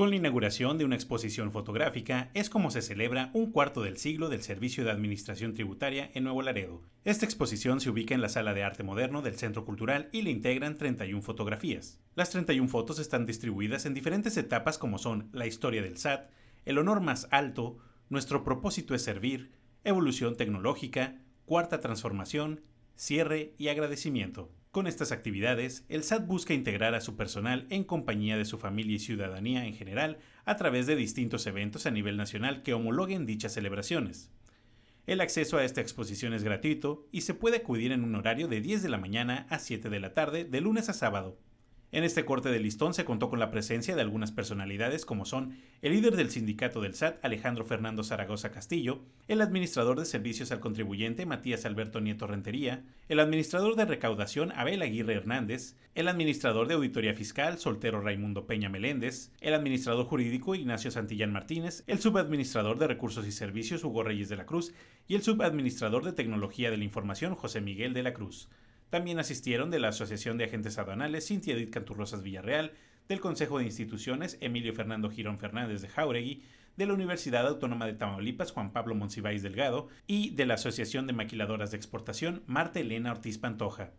Con la inauguración de una exposición fotográfica es como se celebra un cuarto del siglo del Servicio de Administración Tributaria en Nuevo Laredo. Esta exposición se ubica en la Sala de Arte Moderno del Centro Cultural y le integran 31 fotografías. Las 31 fotos están distribuidas en diferentes etapas como son la historia del SAT, el honor más alto, nuestro propósito es servir, evolución tecnológica, cuarta transformación, cierre y agradecimiento. Con estas actividades, el SAT busca integrar a su personal en compañía de su familia y ciudadanía en general a través de distintos eventos a nivel nacional que homologuen dichas celebraciones. El acceso a esta exposición es gratuito y se puede acudir en un horario de 10 de la mañana a 7 de la tarde de lunes a sábado. En este corte de listón se contó con la presencia de algunas personalidades como son el líder del sindicato del SAT, Alejandro Fernando Zaragoza Castillo, el administrador de servicios al contribuyente, Matías Alberto Nieto Rentería, el administrador de recaudación, Abel Aguirre Hernández, el administrador de auditoría fiscal, Soltero Raimundo Peña Meléndez, el administrador jurídico, Ignacio Santillán Martínez, el subadministrador de recursos y servicios, Hugo Reyes de la Cruz, y el subadministrador de tecnología de la información, José Miguel de la Cruz. También asistieron de la Asociación de Agentes Aduanales Cintia Edith Canturrosas Villarreal, del Consejo de Instituciones Emilio Fernando Girón Fernández de Jauregui, de la Universidad Autónoma de Tamaulipas Juan Pablo Monsiváis Delgado y de la Asociación de Maquiladoras de Exportación Marta Elena Ortiz Pantoja.